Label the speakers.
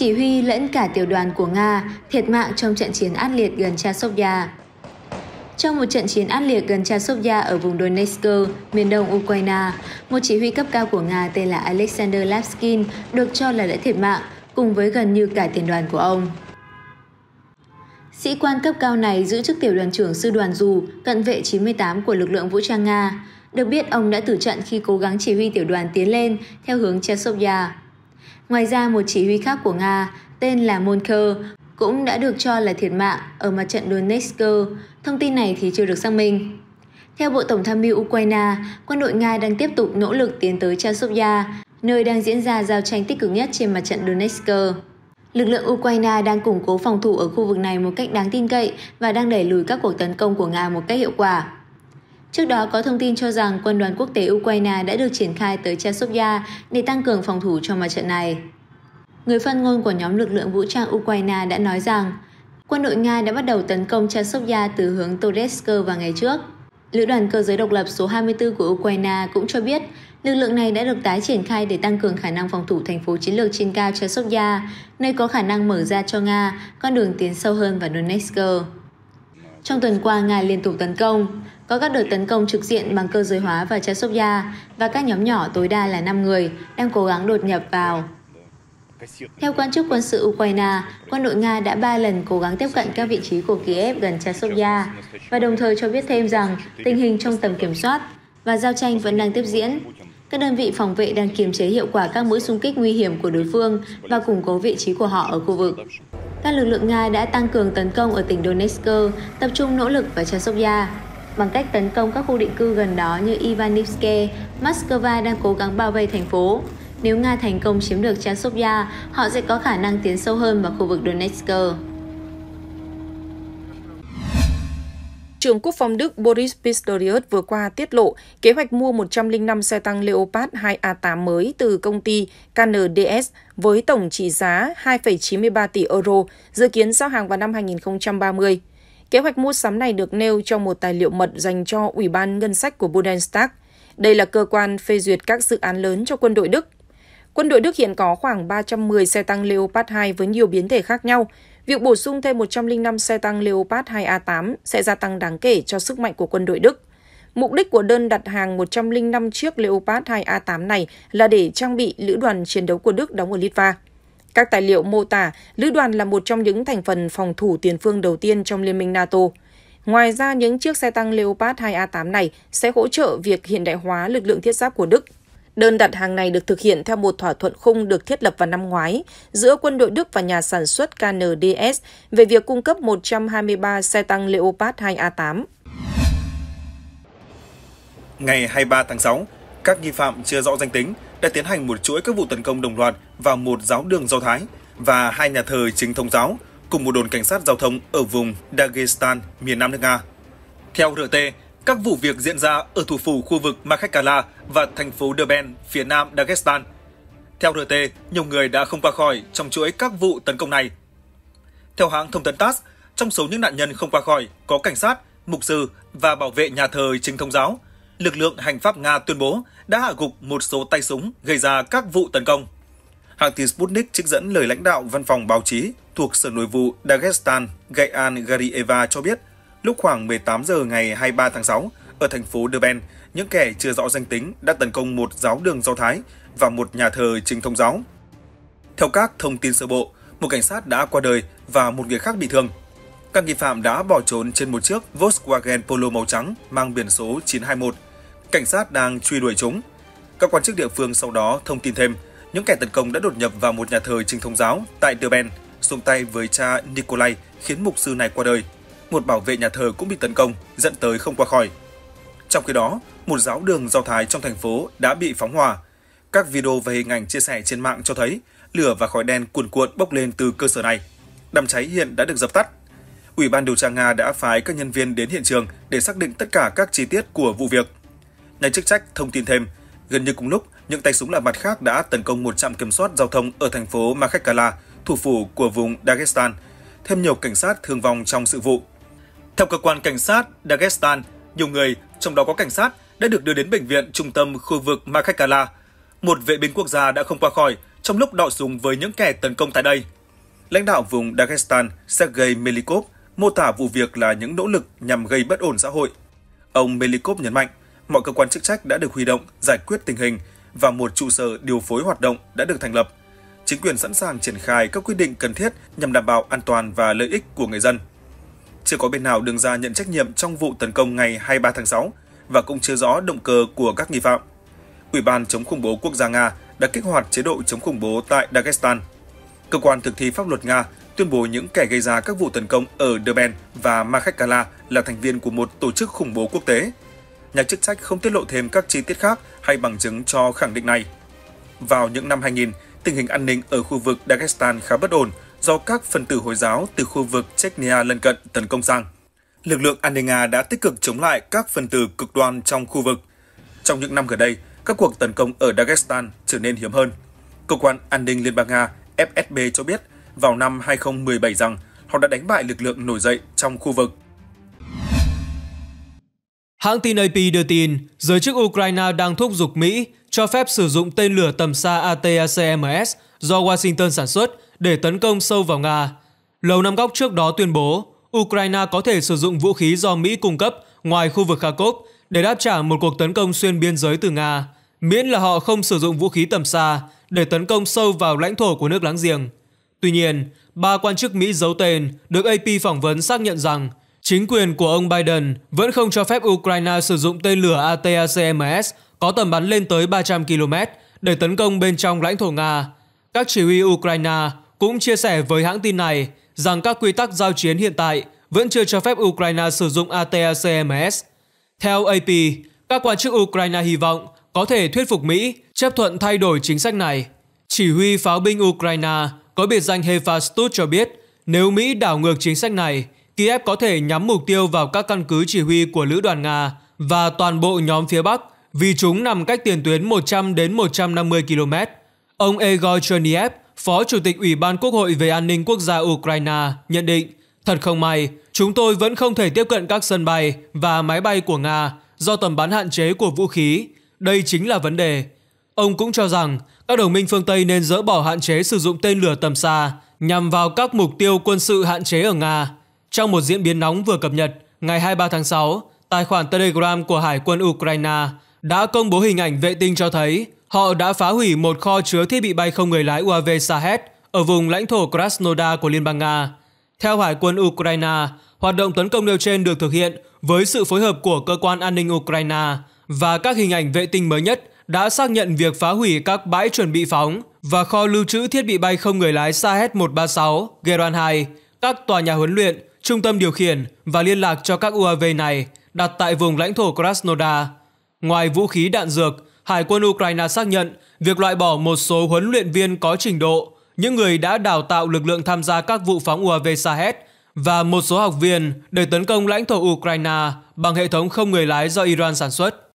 Speaker 1: chỉ huy lẫn cả tiểu đoàn của Nga thiệt mạng trong trận chiến ác liệt gần Chasovia. Trong một trận chiến ác liệt gần Chasovia ở vùng Donetsk, miền đông Ukraine, một chỉ huy cấp cao của Nga tên là Alexander Lapskin được cho là đã thiệt mạng, cùng với gần như cả tiền đoàn của ông. Sĩ quan cấp cao này giữ chức tiểu đoàn trưởng sư đoàn dù cận vệ 98 của lực lượng vũ trang Nga. Được biết ông đã tử trận khi cố gắng chỉ huy tiểu đoàn tiến lên theo hướng Chesovia. Ngoài ra một chỉ huy khác của Nga tên là Monker cũng đã được cho là thiệt mạng ở mặt trận Donetsk. Thông tin này thì chưa được xác minh. Theo Bộ Tổng tham mưu Ukraine, quân đội Nga đang tiếp tục nỗ lực tiến tới Chasovya, nơi đang diễn ra giao tranh tích cực nhất trên mặt trận Donetsk. Lực lượng Ukraine đang củng cố phòng thủ ở khu vực này một cách đáng tin cậy và đang đẩy lùi các cuộc tấn công của Nga một cách hiệu quả. Trước đó có thông tin cho rằng quân đoàn quốc tế Ukraine đã được triển khai tới Chasovia để tăng cường phòng thủ cho mặt trận này. Người phát ngôn của nhóm lực lượng vũ trang Ukraine đã nói rằng quân đội Nga đã bắt đầu tấn công Chasovia từ hướng Toretsk vào ngày trước. Lữ đoàn cơ giới độc lập số 24 của Ukraine cũng cho biết lực lượng này đã được tái triển khai để tăng cường khả năng phòng thủ thành phố chiến lược trên cao Chasovia, nơi có khả năng mở ra cho Nga con đường tiến sâu hơn vào Donetsk. Trong tuần qua, Nga liên tục tấn công có các đợt tấn công trực diện bằng cơ giới hóa vào Chasovia và các nhóm nhỏ tối đa là 5 người đang cố gắng đột nhập vào. Theo quan chức quân sự Ukraine, quân đội Nga đã ba lần cố gắng tiếp cận các vị trí của Kiev gần Chasovia và đồng thời cho biết thêm rằng tình hình trong tầm kiểm soát và giao tranh vẫn đang tiếp diễn. Các đơn vị phòng vệ đang kiềm chế hiệu quả các mũi xung kích nguy hiểm của đối phương và củng cố vị trí của họ ở khu vực. Các lực lượng Nga đã tăng cường tấn công ở tỉnh Donetsk, tập trung nỗ lực vào Chasovia bằng cách tấn công các khu định cư gần đó như Ivanivske, Moscow đang cố gắng bao vây thành phố. Nếu Nga thành công chiếm được Chasovya, họ sẽ
Speaker 2: có khả năng tiến sâu hơn vào khu vực Donetsk. Trưởng Quốc phòng Đức Boris Pistorius vừa qua tiết lộ kế hoạch mua 105 xe tăng Leopard 2A8 mới từ công ty KNDS với tổng trị giá 2,93 tỷ euro, dự kiến giao hàng vào năm 2030. Kế hoạch mua sắm này được nêu trong một tài liệu mật dành cho Ủy ban Ngân sách của Bundestag. Đây là cơ quan phê duyệt các dự án lớn cho quân đội Đức. Quân đội Đức hiện có khoảng 310 xe tăng Leopard 2 với nhiều biến thể khác nhau. Việc bổ sung thêm 105 xe tăng Leopard 2A8 sẽ gia tăng đáng kể cho sức mạnh của quân đội Đức. Mục đích của đơn đặt hàng 105 chiếc Leopard 2A8 này là để trang bị lữ đoàn chiến đấu của Đức đóng ở Litva. Các tài liệu mô tả lữ đoàn là một trong những thành phần phòng thủ tiền phương đầu tiên trong Liên minh NATO. Ngoài ra, những chiếc xe tăng Leopard 2A8 này sẽ hỗ trợ việc hiện đại hóa lực lượng thiết giáp của Đức. Đơn đặt hàng này được thực hiện theo một thỏa thuận khung được thiết lập vào năm ngoái giữa quân đội Đức và nhà sản xuất KNDS về việc cung cấp 123 xe tăng Leopard 2A8.
Speaker 3: Ngày 23 tháng 6, các nghi phạm chưa rõ danh tính đã tiến hành một chuỗi các vụ tấn công đồng loạt vào một giáo đường Do Thái và hai nhà thờ chính thống giáo cùng một đồn cảnh sát giao thông ở vùng Dagestan, miền Nam nước Nga. Theo RT, các vụ việc diễn ra ở thủ phủ khu vực Makhachkala và thành phố Derben, phía nam Dagestan. Theo RT, nhiều người đã không qua khỏi trong chuỗi các vụ tấn công này. Theo hãng thông tấn TASS, trong số những nạn nhân không qua khỏi có cảnh sát, mục sư và bảo vệ nhà thờ chính thống giáo – lực lượng hành pháp Nga tuyên bố đã hạ gục một số tay súng gây ra các vụ tấn công. Hãng tin Sputnik trích dẫn lời lãnh đạo văn phòng báo chí thuộc Sở Nội vụ Dagestan Gayan Garieva cho biết, lúc khoảng 18 giờ ngày 23 tháng 6, ở thành phố Durban, những kẻ chưa rõ danh tính đã tấn công một giáo đường Do Thái và một nhà thờ chính thống giáo. Theo các thông tin sơ bộ, một cảnh sát đã qua đời và một người khác bị thương. Các nghi phạm đã bỏ trốn trên một chiếc Volkswagen Polo màu trắng mang biển số 921 Cảnh sát đang truy đuổi chúng. Các quan chức địa phương sau đó thông tin thêm, những kẻ tấn công đã đột nhập vào một nhà thờ chính thống giáo tại Durban, xuống tay với cha Nikolai khiến mục sư này qua đời. Một bảo vệ nhà thờ cũng bị tấn công, dẫn tới không qua khỏi. Trong khi đó, một giáo đường Do Thái trong thành phố đã bị phóng hỏa. Các video và hình ảnh chia sẻ trên mạng cho thấy lửa và khói đen cuồn cuộn bốc lên từ cơ sở này. Đám cháy hiện đã được dập tắt. Ủy ban điều tra Nga đã phái các nhân viên đến hiện trường để xác định tất cả các chi tiết của vụ việc. Nhà chức trách thông tin thêm, gần như cùng lúc, những tay súng lạ mặt khác đã tấn công một trạm kiểm soát giao thông ở thành phố Makhachkala, thủ phủ của vùng Dagestan, thêm nhiều cảnh sát thương vong trong sự vụ. Theo cơ quan cảnh sát Dagestan, nhiều người, trong đó có cảnh sát, đã được đưa đến bệnh viện trung tâm khu vực Makhachkala. Một vệ binh quốc gia đã không qua khỏi trong lúc đọ súng với những kẻ tấn công tại đây. Lãnh đạo vùng Dagestan Sergei Melikov mô tả vụ việc là những nỗ lực nhằm gây bất ổn xã hội. Ông Melikov nhấn mạnh, mọi cơ quan chức trách đã được huy động giải quyết tình hình và một trụ sở điều phối hoạt động đã được thành lập. Chính quyền sẵn sàng triển khai các quyết định cần thiết nhằm đảm bảo an toàn và lợi ích của người dân. Chưa có bên nào đứng ra nhận trách nhiệm trong vụ tấn công ngày 23 tháng 6 và cũng chưa rõ động cơ của các nghi phạm. Ủy ban chống khủng bố quốc gia Nga đã kích hoạt chế độ chống khủng bố tại Dagestan. Cơ quan thực thi pháp luật Nga tuyên bố những kẻ gây ra các vụ tấn công ở Derben và Makhachkala là thành viên của một tổ chức khủng bố quốc tế nhà chức trách không tiết lộ thêm các chi tiết khác hay bằng chứng cho khẳng định này. Vào những năm 2000, tình hình an ninh ở khu vực Dagestan khá bất ổn do các phần tử Hồi giáo từ khu vực Chechnya lân cận tấn công sang. Lực lượng an ninh Nga đã tích cực chống lại các phần tử cực đoan trong khu vực. Trong những năm gần đây, các cuộc tấn công ở Dagestan trở nên hiếm hơn. Cơ quan an ninh Liên bang Nga FSB cho biết vào năm 2017 rằng họ đã đánh bại lực lượng nổi dậy trong khu vực
Speaker 4: Hãng tin AP đưa tin, giới chức Ukraine đang thúc giục Mỹ cho phép sử dụng tên lửa tầm xa ATACMS do Washington sản xuất để tấn công sâu vào Nga. Lầu Năm Góc trước đó tuyên bố Ukraine có thể sử dụng vũ khí do Mỹ cung cấp ngoài khu vực Kharkov để đáp trả một cuộc tấn công xuyên biên giới từ Nga, miễn là họ không sử dụng vũ khí tầm xa để tấn công sâu vào lãnh thổ của nước láng giềng. Tuy nhiên, ba quan chức Mỹ giấu tên được AP phỏng vấn xác nhận rằng Chính quyền của ông Biden vẫn không cho phép Ukraine sử dụng tên lửa ATACMS có tầm bắn lên tới 300 km để tấn công bên trong lãnh thổ Nga. Các chỉ huy Ukraine cũng chia sẻ với hãng tin này rằng các quy tắc giao chiến hiện tại vẫn chưa cho phép Ukraine sử dụng ATACMS. Theo AP, các quan chức Ukraine hy vọng có thể thuyết phục Mỹ chấp thuận thay đổi chính sách này. Chỉ huy pháo binh Ukraine có biệt danh Hepha cho biết nếu Mỹ đảo ngược chính sách này Kiev có thể nhắm mục tiêu vào các căn cứ chỉ huy của lữ đoàn Nga và toàn bộ nhóm phía Bắc vì chúng nằm cách tiền tuyến 100 đến 150 km. Ông Egor Cherniev, Phó Chủ tịch Ủy ban Quốc hội về An ninh Quốc gia Ukraine, nhận định Thật không may, chúng tôi vẫn không thể tiếp cận các sân bay và máy bay của Nga do tầm bắn hạn chế của vũ khí. Đây chính là vấn đề. Ông cũng cho rằng các đồng minh phương Tây nên dỡ bỏ hạn chế sử dụng tên lửa tầm xa nhằm vào các mục tiêu quân sự hạn chế ở Nga trong một diễn biến nóng vừa cập nhật, ngày 23 tháng 6, tài khoản Telegram của Hải quân Ukraine đã công bố hình ảnh vệ tinh cho thấy họ đã phá hủy một kho chứa thiết bị bay không người lái UAV Sahed ở vùng lãnh thổ Krasnodar của Liên bang Nga. Theo Hải quân Ukraine, hoạt động tấn công nêu trên được thực hiện với sự phối hợp của cơ quan an ninh Ukraine và các hình ảnh vệ tinh mới nhất đã xác nhận việc phá hủy các bãi chuẩn bị phóng và kho lưu trữ thiết bị bay không người lái Sahed 136, Geron 2, các tòa nhà huấn luyện Trung tâm điều khiển và liên lạc cho các UAV này đặt tại vùng lãnh thổ Krasnodar. Ngoài vũ khí đạn dược, Hải quân Ukraine xác nhận việc loại bỏ một số huấn luyện viên có trình độ, những người đã đào tạo lực lượng tham gia các vụ phóng UAV Sahed và một số học viên để tấn công lãnh thổ Ukraine bằng hệ thống không người lái do Iran sản xuất.